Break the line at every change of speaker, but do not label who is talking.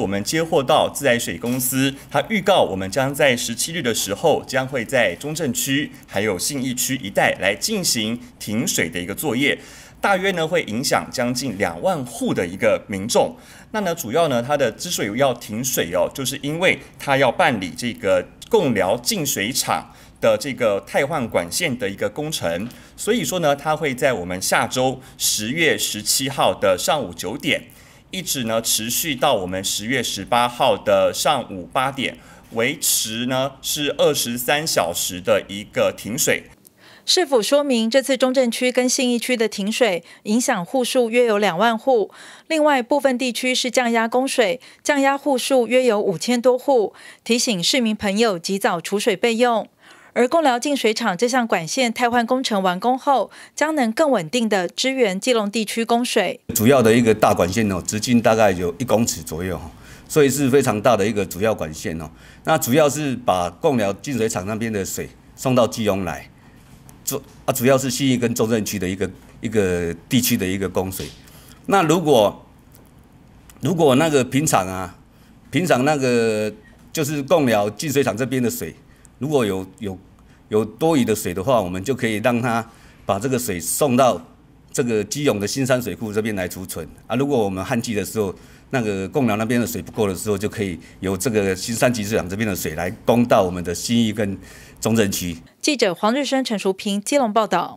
我们接获到自来水公司，他预告我们将在十七日的时候，将会在中正区还有信义区一带来进行停水的一个作业，大约呢会影响将近两万户的一个民众。那呢主要呢它的之所以要停水哦，就是因为它要办理这个供寮净水厂的这个汰换管线的一个工程，所以说呢它会在我们下周十月十七号的上午九点。一直呢持续到我们十月十八号的上午八点，维持呢是二十三小时的一个停水，
是否说明这次中正区跟信义区的停水影响户数约有两万户？另外部分地区是降压供水，降压户数约有五千多户，提醒市民朋友及早储水备用。而共寮净水厂这项管线汰换工程完工后，将能更稳定的支援基隆地区供水。
主要的一个大管线哦，直径大概有一公尺左右哦，所以是非常大的一个主要管线哦。那主要是把共寮净水厂那边的水送到基隆来，主啊主要是西义跟中正区的一个一个地区的一个供水。那如果如果那个平场啊，平场那个就是共寮净水厂这边的水。如果有有有多余的水的话，我们就可以让它把这个水送到这个基隆的新山水库这边来储存。啊，如果我们旱季的时候那个贡寮那边的水不够的时候，就可以由这个新山集水厂这边的水来供到我们的新义跟中正区。
记者黄日升、陈淑平、基隆报道。